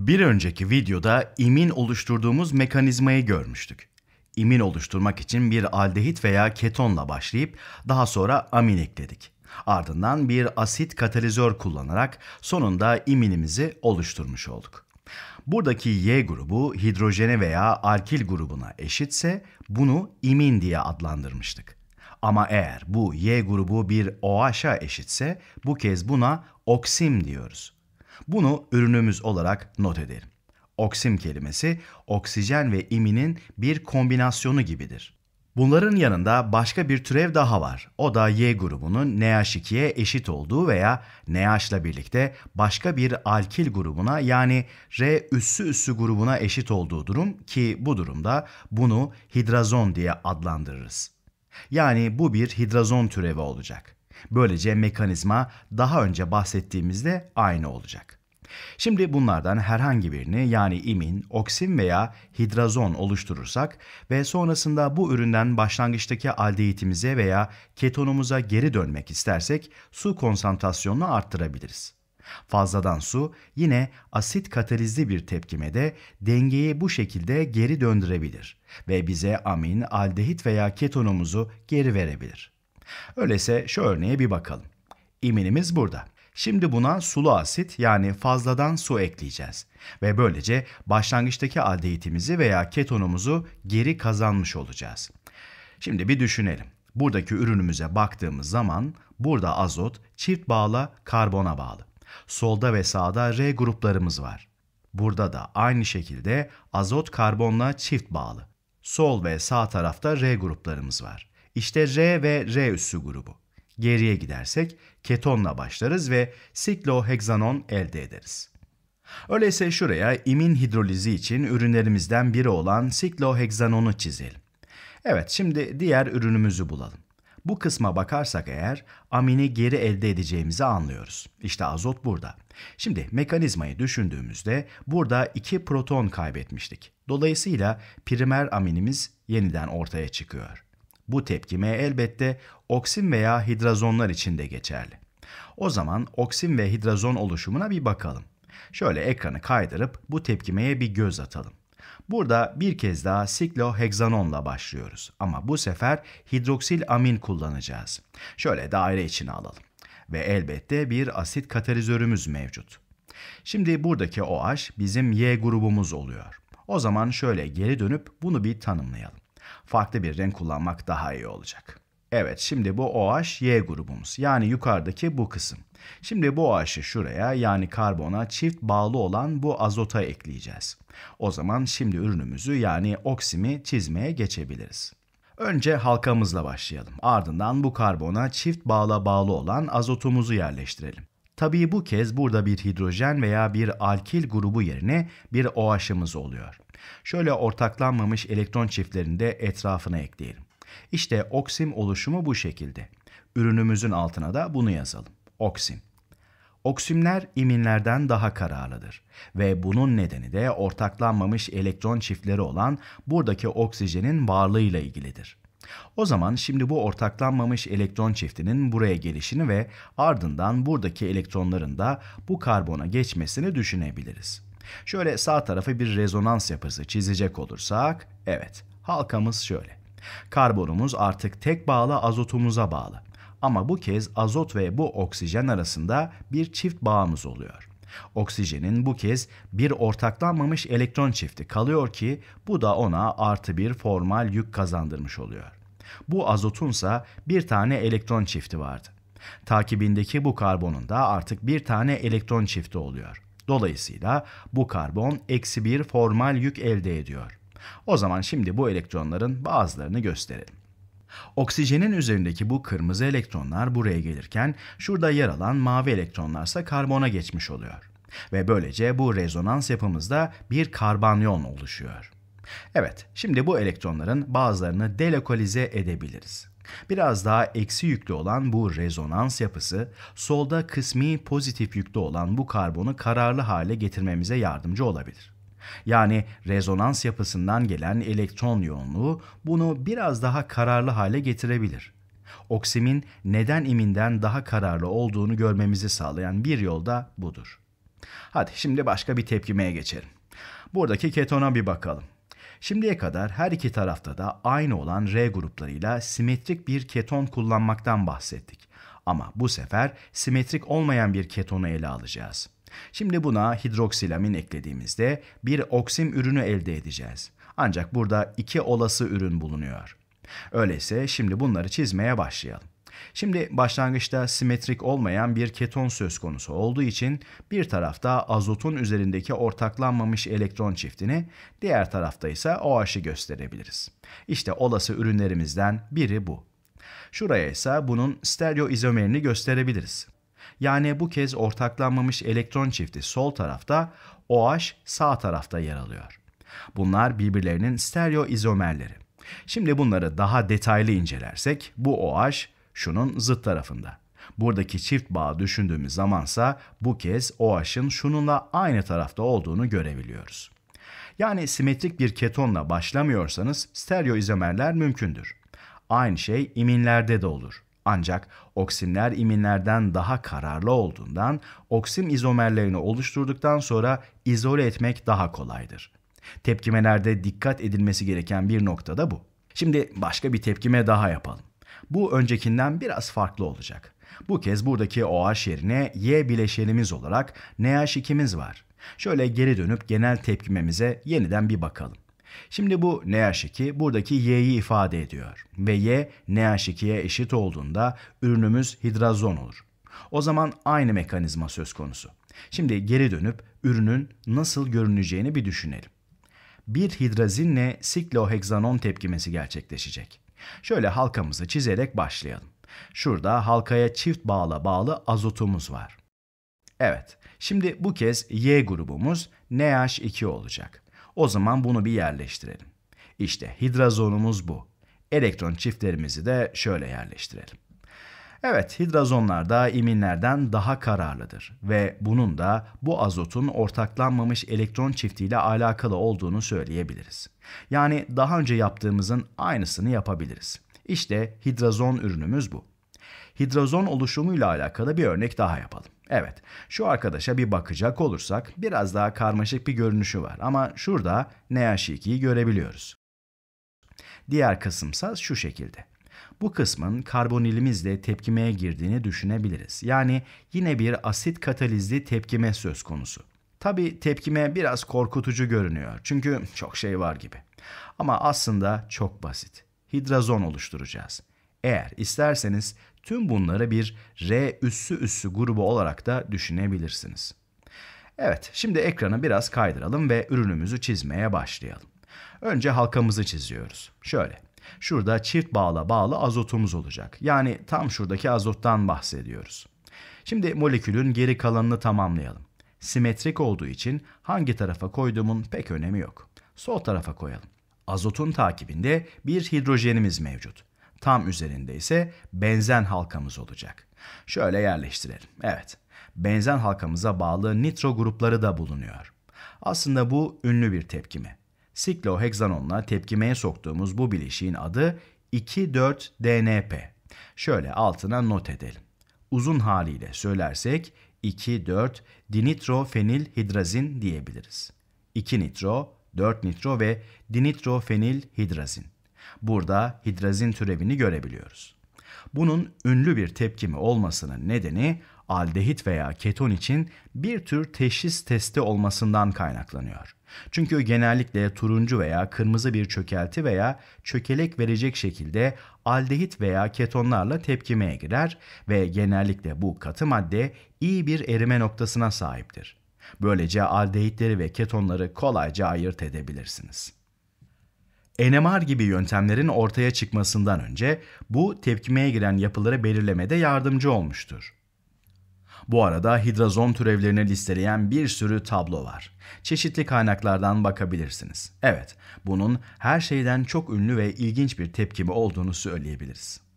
Bir önceki videoda imin oluşturduğumuz mekanizmayı görmüştük. İmin oluşturmak için bir aldehit veya ketonla başlayıp daha sonra amin ekledik. Ardından bir asit katalizör kullanarak sonunda iminimizi oluşturmuş olduk. Buradaki Y grubu hidrojene veya alkil grubuna eşitse bunu imin diye adlandırmıştık. Ama eğer bu Y grubu bir OH'a eşitse bu kez buna oksim diyoruz. Bunu ürünümüz olarak not edelim. Oksim kelimesi oksijen ve iminin bir kombinasyonu gibidir. Bunların yanında başka bir türev daha var. O da Y grubunun NH2'ye eşit olduğu veya NH'la birlikte başka bir alkil grubuna yani R üssü üssü grubuna eşit olduğu durum ki bu durumda bunu hidrazon diye adlandırırız. Yani bu bir hidrazon türevi olacak. Böylece mekanizma daha önce bahsettiğimizde aynı olacak. Şimdi bunlardan herhangi birini yani imin, oksin veya hidrazon oluşturursak ve sonrasında bu üründen başlangıçtaki aldehitimize veya ketonumuza geri dönmek istersek su konsantrasyonunu arttırabiliriz. Fazladan su yine asit katalizli bir tepkimede dengeyi bu şekilde geri döndürebilir ve bize amin, aldehit veya ketonumuzu geri verebilir. Öyleyse şu örneğe bir bakalım. İminimiz burada. Şimdi buna sulu asit yani fazladan su ekleyeceğiz ve böylece başlangıçtaki aldehitimizi veya ketonumuzu geri kazanmış olacağız. Şimdi bir düşünelim. Buradaki ürünümüze baktığımız zaman burada azot çift bağla karbona bağlı. Solda ve sağda R gruplarımız var. Burada da aynı şekilde azot karbonla çift bağlı. Sol ve sağ tarafta R gruplarımız var. İşte R ve R üssü grubu. Geriye gidersek ketonla başlarız ve siklohexanon elde ederiz. Öyleyse şuraya imin hidrolizi için ürünlerimizden biri olan siklohexanonu çizelim. Evet şimdi diğer ürünümüzü bulalım. Bu kısma bakarsak eğer amini geri elde edeceğimizi anlıyoruz. İşte azot burada. Şimdi mekanizmayı düşündüğümüzde burada 2 proton kaybetmiştik. Dolayısıyla primer aminimiz yeniden ortaya çıkıyor. Bu tepkime elbette oksin veya hidrazonlar için de geçerli. O zaman oksin ve hidrazon oluşumuna bir bakalım. Şöyle ekranı kaydırıp bu tepkimeye bir göz atalım. Burada bir kez daha sikloheksanonla başlıyoruz ama bu sefer hidroksil amin kullanacağız. Şöyle daire içine alalım ve elbette bir asit katalizörümüz mevcut. Şimdi buradaki OH bizim Y grubumuz oluyor. O zaman şöyle geri dönüp bunu bir tanımlayalım farklı bir renk kullanmak daha iyi olacak. Evet şimdi bu OH Y grubumuz yani yukarıdaki bu kısım. Şimdi bu OH'ı şuraya yani karbona çift bağlı olan bu azota ekleyeceğiz. O zaman şimdi ürünümüzü yani oksimi çizmeye geçebiliriz. Önce halkamızla başlayalım. Ardından bu karbona çift bağla bağlı olan azotumuzu yerleştirelim. Tabii bu kez burada bir hidrojen veya bir alkil grubu yerine bir OH'ımız oluyor. Şöyle ortaklanmamış elektron çiftlerini de etrafına ekleyelim. İşte oksim oluşumu bu şekilde. Ürünümüzün altına da bunu yazalım. Oksim. Oksimler iminlerden daha kararlıdır ve bunun nedeni de ortaklanmamış elektron çiftleri olan buradaki oksijenin varlığıyla ilgilidir. O zaman şimdi bu ortaklanmamış elektron çiftinin buraya gelişini ve ardından buradaki elektronların da bu karbona geçmesini düşünebiliriz. Şöyle sağ tarafı bir rezonans yapısı çizecek olursak, evet halkamız şöyle. Karbonumuz artık tek bağlı azotumuza bağlı. Ama bu kez azot ve bu oksijen arasında bir çift bağımız oluyor. Oksijenin bu kez bir ortaklanmamış elektron çifti kalıyor ki bu da ona artı bir formal yük kazandırmış oluyor. Bu azotunsa bir tane elektron çifti vardı. Takibindeki bu karbonun da artık bir tane elektron çifti oluyor. Dolayısıyla bu karbon eksi bir formal yük elde ediyor. O zaman şimdi bu elektronların bazılarını gösterelim. Oksijenin üzerindeki bu kırmızı elektronlar buraya gelirken şurada yer alan mavi elektronlarsa karbona geçmiş oluyor. Ve böylece bu rezonans yapımızda bir karbanyon oluşuyor. Evet, şimdi bu elektronların bazılarını delokalize edebiliriz. Biraz daha eksi yüklü olan bu rezonans yapısı, solda kısmi pozitif yüklü olan bu karbonu kararlı hale getirmemize yardımcı olabilir. Yani rezonans yapısından gelen elektron yoğunluğu bunu biraz daha kararlı hale getirebilir. Oksimin neden iminden daha kararlı olduğunu görmemizi sağlayan bir yol da budur. Hadi şimdi başka bir tepkimeye geçelim. Buradaki ketona bir bakalım. Şimdiye kadar her iki tarafta da aynı olan R gruplarıyla simetrik bir keton kullanmaktan bahsettik. Ama bu sefer simetrik olmayan bir ketonu ele alacağız. Şimdi buna hidroksilamin eklediğimizde bir oksim ürünü elde edeceğiz. Ancak burada iki olası ürün bulunuyor. Öyleyse şimdi bunları çizmeye başlayalım. Şimdi başlangıçta simetrik olmayan bir keton söz konusu olduğu için bir tarafta azotun üzerindeki ortaklanmamış elektron çiftini, diğer tarafta ise OH'ı gösterebiliriz. İşte olası ürünlerimizden biri bu. Şuraya ise bunun stereo izomerini gösterebiliriz. Yani bu kez ortaklanmamış elektron çifti sol tarafta, OH sağ tarafta yer alıyor. Bunlar birbirlerinin stereo izomerleri. Şimdi bunları daha detaylı incelersek bu OH şunun zıt tarafında. Buradaki çift bağ düşündüğümüz zamansa bu kez OH'ın şununla aynı tarafta olduğunu görebiliyoruz. Yani simetrik bir ketonla başlamıyorsanız stereo izomerler mümkündür. Aynı şey iminlerde de olur. Ancak oksinler iminlerden daha kararlı olduğundan oksin izomerlerini oluşturduktan sonra izole etmek daha kolaydır. Tepkimelerde dikkat edilmesi gereken bir nokta da bu. Şimdi başka bir tepkime daha yapalım. Bu öncekinden biraz farklı olacak. Bu kez buradaki OH yerine Y bileşenimiz olarak NH2'miz var. Şöyle geri dönüp genel tepkimemize yeniden bir bakalım. Şimdi bu NH2 buradaki Y'yi ifade ediyor ve Y NH2'ye eşit olduğunda ürünümüz hidrazon olur. O zaman aynı mekanizma söz konusu. Şimdi geri dönüp ürünün nasıl görüneceğini bir düşünelim. Bir hidrazinle sikloheksanon tepkimesi gerçekleşecek. Şöyle halkamızı çizerek başlayalım. Şurada halkaya çift bağla bağlı azotumuz var. Evet, şimdi bu kez Y grubumuz NH2 olacak. O zaman bunu bir yerleştirelim. İşte hidrazonumuz bu. Elektron çiftlerimizi de şöyle yerleştirelim. Evet, hidrazonlar da iminlerden daha kararlıdır ve bunun da bu azotun ortaklanmamış elektron çiftiyle alakalı olduğunu söyleyebiliriz. Yani daha önce yaptığımızın aynısını yapabiliriz. İşte hidrazon ürünümüz bu. Hidrazon oluşumuyla alakalı bir örnek daha yapalım. Evet şu arkadaşa bir bakacak olursak biraz daha karmaşık bir görünüşü var ama şurada Neashiki'yi görebiliyoruz. Diğer kısımsa şu şekilde. Bu kısmın karbonilimizle tepkimeye girdiğini düşünebiliriz. Yani yine bir asit katalizli tepkime söz konusu. Tabi tepkime biraz korkutucu görünüyor çünkü çok şey var gibi. Ama aslında çok basit. Hidrazon oluşturacağız. Eğer isterseniz tüm bunları bir R üssü üssü grubu olarak da düşünebilirsiniz. Evet, şimdi ekranı biraz kaydıralım ve ürünümüzü çizmeye başlayalım. Önce halkamızı çiziyoruz. Şöyle, şurada çift bağla bağlı azotumuz olacak. Yani tam şuradaki azottan bahsediyoruz. Şimdi molekülün geri kalanını tamamlayalım. Simetrik olduğu için hangi tarafa koyduğumun pek önemi yok. Sol tarafa koyalım. Azotun takibinde bir hidrojenimiz mevcut. Tam üzerinde ise benzen halkamız olacak. Şöyle yerleştirelim. Evet, benzen halkamıza bağlı nitro grupları da bulunuyor. Aslında bu ünlü bir tepkime. Sikloheksanonla tepkimeye soktuğumuz bu bileşiğin adı 2,4-DNP. Şöyle altına not edelim. Uzun haliyle söylersek 2,4 dinitrofenilhidrazin diyebiliriz. 2 nitro, 4 nitro ve dinitrofenilhidrazin. hidrazin. Burada hidrazin türevini görebiliyoruz. Bunun ünlü bir tepkimi olmasının nedeni aldehit veya keton için bir tür teşhis testi olmasından kaynaklanıyor. Çünkü genellikle turuncu veya kırmızı bir çökelti veya çökelek verecek şekilde aldehit veya ketonlarla tepkimeye girer ve genellikle bu katı madde iyi bir erime noktasına sahiptir. Böylece aldehitleri ve ketonları kolayca ayırt edebilirsiniz. NMR gibi yöntemlerin ortaya çıkmasından önce bu tepkimeye giren yapıları belirlemede yardımcı olmuştur. Bu arada hidrazon türevlerini listeleyen bir sürü tablo var. Çeşitli kaynaklardan bakabilirsiniz. Evet, bunun her şeyden çok ünlü ve ilginç bir tepkimi olduğunu söyleyebiliriz.